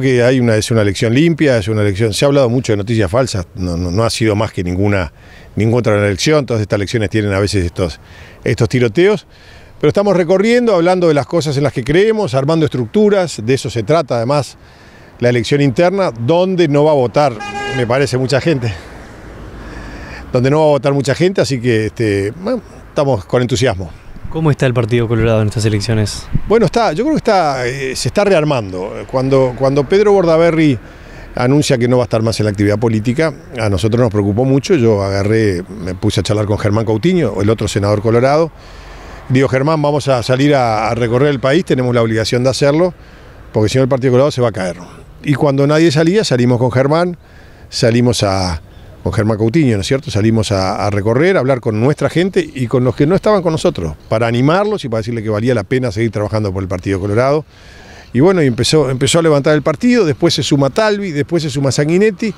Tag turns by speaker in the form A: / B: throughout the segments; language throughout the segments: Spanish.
A: que hay una, es una elección limpia, es una elección. Se ha hablado mucho de noticias falsas, no, ha sido más que ninguna, ninguna otra elección. Todas estas elecciones tienen a veces estos, estos tiroteos. Pero estamos recorriendo, hablando de las cosas en las que creemos, armando estructuras, de eso se trata además la elección interna, donde no va a votar, me parece, mucha gente. Donde no va a votar mucha gente, así que este, estamos con entusiasmo.
B: ¿Cómo está el Partido Colorado en estas elecciones?
A: Bueno, está, yo creo que está, eh, se está rearmando. Cuando, cuando Pedro Bordaberry anuncia que no va a estar más en la actividad política, a nosotros nos preocupó mucho. Yo agarré, me puse a charlar con Germán Cautiño, el otro senador colorado. Digo, Germán, vamos a salir a, a recorrer el país, tenemos la obligación de hacerlo, porque si no el Partido Colorado se va a caer. Y cuando nadie salía, salimos con Germán, salimos a, con Germán Coutinho, ¿no es cierto? Salimos a, recorrer, a hablar con nuestra gente y con los que no estaban con nosotros, para animarlos y para decirle que valía la pena seguir trabajando por el Partido Colorado. Y bueno, empezó, empezó a levantar el partido, después se suma Talvi, después se suma Sanguinetti.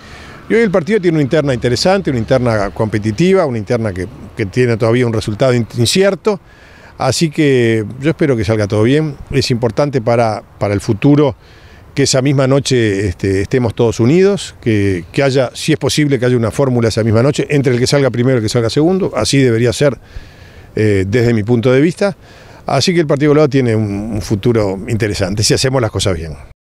A: Y hoy el partido tiene una interna interesante, una interna competitiva, una interna que, tiene todavía un resultado incierto. Así que yo espero que salga todo bien. Es importante para, para el futuro que esa misma noche este, estemos todos unidos, que, haya, si es posible, que haya una fórmula esa misma noche, entre el que salga primero y el que salga segundo, así debería ser eh, desde mi punto de vista. Así que el Partido Colorado tiene un futuro interesante si hacemos las cosas bien.